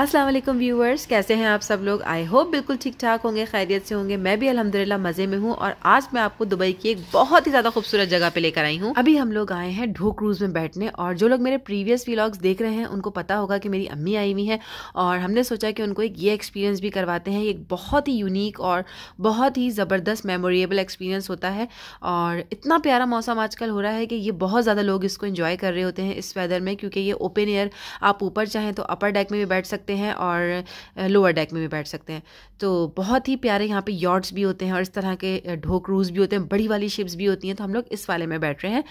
अस्सलाम वालेकुम व्यूअर्स कैसे हैं आप सब लोग आई होप बिल्कुल ठीक ठाक होंगे खैरियत से होंगे मैं भी अल्हम्दुलिल्लाह मज़े में हूँ और आज मैं आपको दुबई की एक बहुत ही ज़्यादा खूबसूरत जगह पे लेकर आई हूँ अभी हम लोग आए हैं ढो क्रूज में बैठने और जो लोग मेरे प्रीवियस व्लॉग्स देख रहे हैं उनको पता होगा कि मेरी अम्मी आई हुई हैं और हमने सोचा कि उनको एक ये एक्सपीरियंस भी करवाते हैं एक बहुत ही यूनिक और बहुत ही ज़बरदस्त मेमोरेबल एक्सपीरियंस होता है और इतना प्यारा मौसम आजकल हो रहा है कि ये बहुत ज़्यादा लोग इसको इन्जॉय कर रहे होते हैं इस वेदर में क्योंकि ये ओपन एयर आप ऊपर चाहें तो अपर डेक में भी बैठ सकते सकते हैं और लोअर डेक में भी बैठ सकते हैं तो बहुत ही प्यारे यहाँ पे यॉट्स भी होते हैं और इस तरह के ढोक रूज भी होते हैं बड़ी वाली शिप्स भी होती हैं तो हम लोग इस वाले में बैठ रहे हैं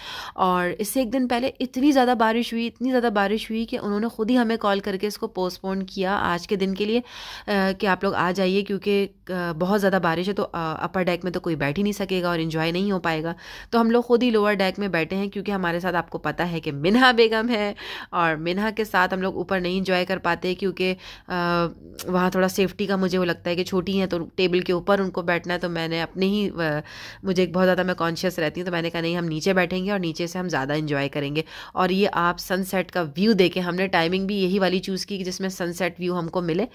और इससे एक दिन पहले इतनी ज़्यादा बारिश हुई इतनी ज़्यादा बारिश हुई कि उन्होंने खुद ही हमें कॉल करके इसको पोस्टपोन किया आज के दिन के लिए कि आप लोग आ जाइए क्योंकि बहुत ज़्यादा बारिश है तो अपर डेक में तो कोई बैठ ही नहीं सकेगा और इन्जॉय नहीं हो पाएगा तो हम लोग खुद ही लोअर डेक में बैठे हैं क्योंकि हमारे साथ आपको पता है कि मिनहा बेगम है और मिनहा के साथ हम लोग ऊपर नहीं इन्जॉय कर पाते क्योंकि के वहाँ थोड़ा सेफ्टी का मुझे वो लगता है कि छोटी हैं तो टेबल के ऊपर उनको बैठना है तो मैंने अपने ही मुझे बहुत ज़्यादा मैं कॉन्शियस रहती हूँ तो मैंने कहा नहीं हम नीचे बैठेंगे और नीचे से हम ज़्यादा इन्जॉय करेंगे और ये आप सनसेट का व्यू देखें हमने टाइमिंग भी यही वाली चूज़ की जिसमें सनसेट व्यू हमको मिले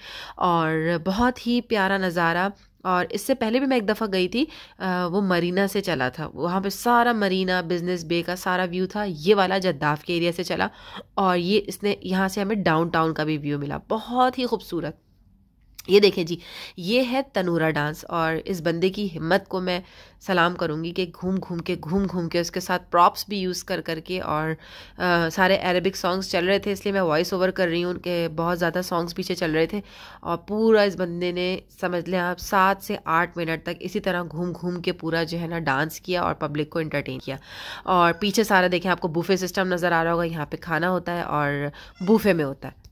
और बहुत ही प्यारा नज़ारा और इससे पहले भी मैं एक दफ़ा गई थी आ, वो मरीना से चला था वहाँ पे सारा मरीना बिजनेस बे का सारा व्यू था ये वाला जद्दाफ के एरिया से चला और ये इसने यहाँ से हमें डाउनटाउन का भी व्यू मिला बहुत ही खूबसूरत ये देखें जी ये है तनूरा डांस और इस बंदे की हिम्मत को मैं सलाम करूँगी कि घूम घूम के घूम घूम के उसके साथ प्रॉप्स भी यूज़ कर कर के और आ, सारे अरबिक सॉन्ग्स चल रहे थे इसलिए मैं वॉइस ओवर कर रही हूँ उनके बहुत ज़्यादा सॉन्ग्स पीछे चल रहे थे और पूरा इस बंदे ने समझ लें आप सात से आठ मिनट तक इसी तरह घूम घूम के पूरा जो है ना डांस किया और पब्लिक को इंटरटेन किया और पीछे सारा देखें आपको बूफे सिस्टम नज़र आ रहा होगा यहाँ पर खाना होता है और बूफे में होता है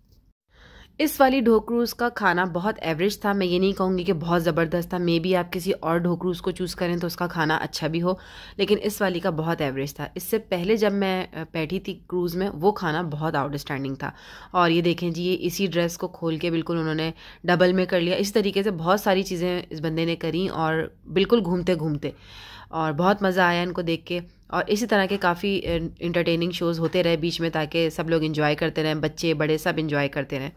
इस वाली ढोकरूस का खाना बहुत एवरेज था मैं ये नहीं कहूँगी कि बहुत ज़बरदस्त था मे बी आप किसी और ढोकरूस को चूज़ करें तो उसका खाना अच्छा भी हो लेकिन इस वाली का बहुत एवरेज था इससे पहले जब मैं बैठी थी क्रूज़ में वो खाना बहुत आउटस्टैंडिंग था और ये देखें जी ये इसी ड्रेस को खोल के बिल्कुल उन्होंने डबल में कर लिया इस तरीके से बहुत सारी चीज़ें इस बंदे ने करी और बिल्कुल घूमते घूमते और बहुत मज़ा आया इनको देख के और इसी तरह के काफ़ी इंटरटेनिंग शोज़ होते रहे बीच में ताकि सब लोग इन्जॉय करते रहें बच्चे बड़े सब इन्जॉय करते रहें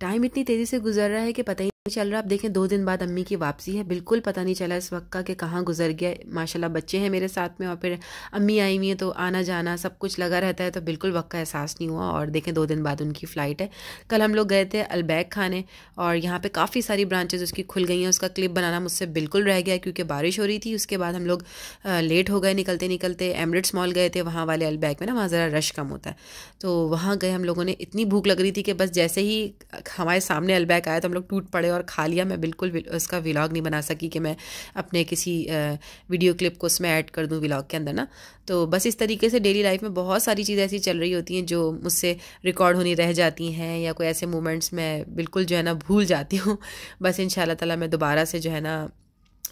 टाइम इतनी तेज़ी से गुजर रहा है कि पता ही चल रहा आप देखें दो दिन बाद अम्मी की वापसी है बिल्कुल पता नहीं चला इस वक्त का कि कहाँ गुजर गया माशाल्लाह बच्चे हैं मेरे साथ में और फिर अम्मी आई हुई हैं तो आना जाना सब कुछ लगा रहता है तो बिल्कुल वक्त का एहसास नहीं हुआ और देखें दो दिन बाद उनकी फ़्लाइट है कल हम लोग गए थे अलबैग खाने और यहाँ पर काफ़ी सारी ब्रांचेज उसकी खुल गई हैं उसका क्लिप बनाना मुझसे बिल्कुल रह गया क्योंकि बारिश हो रही थी उसके बाद हम लोग लेट हो गए निकलते निकलते एमरेट्स मॉल गए थे वहाँ वाले अलबैग में ना वहाँ ज़रा रश कम होता है तो वहाँ गए हम लोगों ने इतनी भूख लग रही थी कि बस जैसे ही हमारे सामने अलबैग आया तो हम लोग टूट पड़े और खा लिया मैं बिल्कुल उसका व्लाग नहीं बना सकी कि मैं अपने किसी वीडियो क्लिप को उसमें ऐड कर दूँ व्लाग के अंदर ना तो बस इस तरीके से डेली लाइफ में बहुत सारी चीज़ें ऐसी चल रही होती हैं जो मुझसे रिकॉर्ड होनी रह जाती हैं या कोई ऐसे मोमेंट्स मैं बिल्कुल जो है ना भूल जाती हूँ बस इन तला मैं दोबारा से जो है ना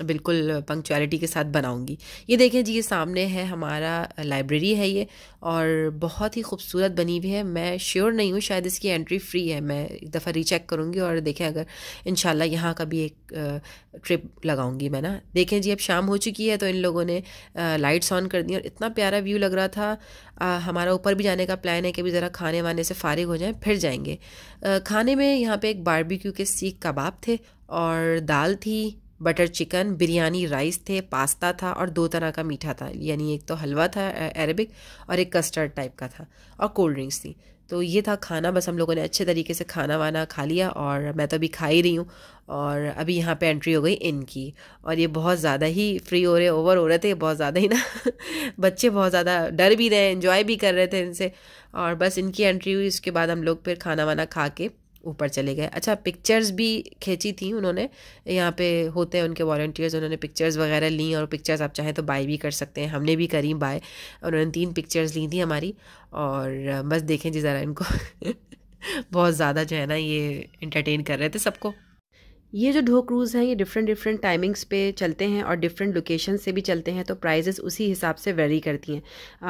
बिल्कुल पंक्चुअलिटी के साथ बनाऊंगी ये देखें जी ये सामने है हमारा लाइब्रेरी है ये और बहुत ही खूबसूरत बनी हुई है मैं श्योर नहीं हूँ शायद इसकी एंट्री फ्री है मैं एक दफ़ा रीचेक करूँगी और देखें अगर इन यहाँ का भी एक ट्रिप लगाऊंगी मैं ना देखें जी अब शाम हो चुकी है तो इन लोगों ने लाइट्स ऑन कर दी और इतना प्यारा व्यू लग रहा था आ, हमारा ऊपर भी जाने का प्लान है कि भी ज़रा खाने वाने से फारिग हो जाएँ फिर जाएंगे खाने में यहाँ पर एक बारबिक्यू के सीख कबाब थे और दाल थी बटर चिकन बिरयानी राइस थे पास्ता था और दो तरह का मीठा था यानी एक तो हलवा था अरेबिक और एक कस्टर्ड टाइप का था और कोल्ड ड्रिंक्स थी तो ये था खाना बस हम लोगों ने अच्छे तरीके से खाना वाना खा लिया और मैं तो अभी खा ही रही हूँ और अभी यहाँ पे एंट्री हो गई इनकी और ये बहुत ज़्यादा ही फ्री हो रहे ओवर हो रहे थे बहुत ज़्यादा ही ना बच्चे बहुत ज़्यादा डर भी रहे इन्जॉय भी कर रहे थे इनसे और बस इनकी एंट्री हुई उसके बाद हम लोग फिर खाना वाना खा के ऊपर चले गए अच्छा पिक्चर्स भी खींची थी उन्होंने यहाँ पे होते हैं उनके वॉल्टियर्स उन्होंने पिक्चर्स वगैरह ली और पिक्चर्स आप चाहें तो बाय भी कर सकते हैं हमने भी करी बाय उन्होंने तीन पिक्चर्स ली थी हमारी और बस देखें जी ज़रा इनको बहुत ज़्यादा जो है ना ये इंटरटेन कर रहे थे सबको ये जो ढो क्रूज़ हैं ये डिफरेंट डिफरेंट टाइमिंग्स पे चलते हैं और डिफरेंट लोकेशन से भी चलते हैं तो प्राइजेस उसी हिसाब से वेरी करती हैं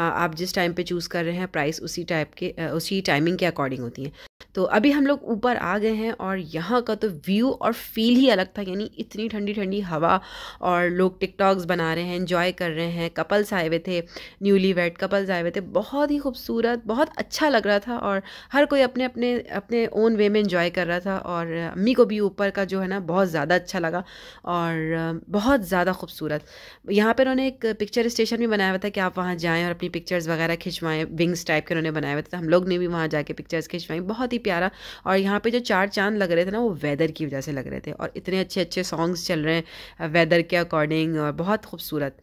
आप जिस टाइम पे चूज़ कर रहे हैं प्राइस उसी टाइप के उसी टाइमिंग के अकॉर्डिंग होती हैं तो अभी हम लोग ऊपर आ गए हैं और यहाँ का तो व्यू और फील ही अलग था यानी इतनी ठंडी ठंडी हवा और लोग टिकटॉक्स बना रहे हैं इन्जॉय कर रहे हैं कपल्स आए हुए थे न्यूली वेड कपल्स आए हुए थे बहुत ही खूबसूरत बहुत अच्छा लग रहा था और हर कोई अपने अपने अपने ओन वे में इन्जॉय कर रहा था और अम्मी को भी ऊपर का जो है ना बहुत ज़्यादा अच्छा लगा और बहुत ज़्यादा खूबसूरत यहाँ पर उन्होंने एक पिक्चर स्टेशन भी बनाया हुआ था कि आप वहाँ जाएँ और अपनी पिक्चर्स वगैरह खिंचवाएँ विंग्स टाइप के उन्होंने बनाए हुए थे हम लोग ने भी वहाँ जाके पिक्चर्स खिंचवाई बहुत ही प्यारा और यहाँ पे जो चार चांद लग रहे थे ना वो वेदर की वजह से लग रहे थे और इतने अच्छे अच्छे सॉन्ग्स चल रहे हैं वेदर के अकॉर्डिंग और बहुत खूबसूरत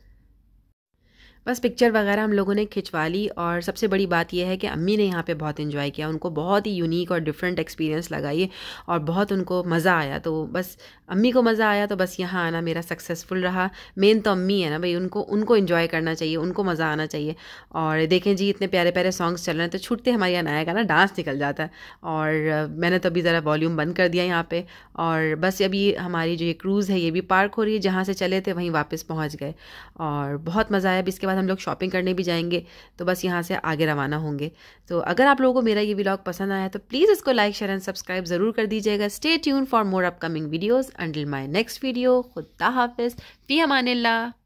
बस पिक्चर वगैरह हम लोगों ने खिंचवा ली और सबसे बड़ी बात यह है कि अम्मी ने यहाँ पे बहुत इन्जॉय किया उनको बहुत ही यूनिक और डिफरेंट एक्सपीरियंस लगा ये और बहुत उनको मज़ा आया तो बस अम्मी को मज़ा आया तो बस यहाँ आना मेरा सक्सेसफुल रहा मेन तो अम्मी है ना भाई उनको उनको इन्जॉय करना चाहिए उनको मज़ा आना चाहिए और देखें जी इतने प्यारे प्यारे सॉन्ग्स चल रहे हैं तो छूटते हमारे यहाँ नया गाना डांस निकल जाता है और मैंने तो अभी ज़रा वॉल्यूम बंद कर दिया यहाँ पर और बस अभी हमारी जो ये क्रूज़ है ये भी पार्क हो रही है जहाँ से चले थे वहीं वापस पहुँच गए और बहुत मज़ा आया अब इसके बाद हम लोग शॉपिंग करने भी जाएंगे तो बस यहाँ से आगे रवाना होंगे तो अगर आप लोगों को मेरा ये व्लॉग पसंद आया तो प्लीज़ इसको लाइक शेयर एंड सब्सक्राइब ज़रूर कर दीजिएगा stay tuned for more upcoming videos until my next video खुदा हाफिज़ फ़ी ला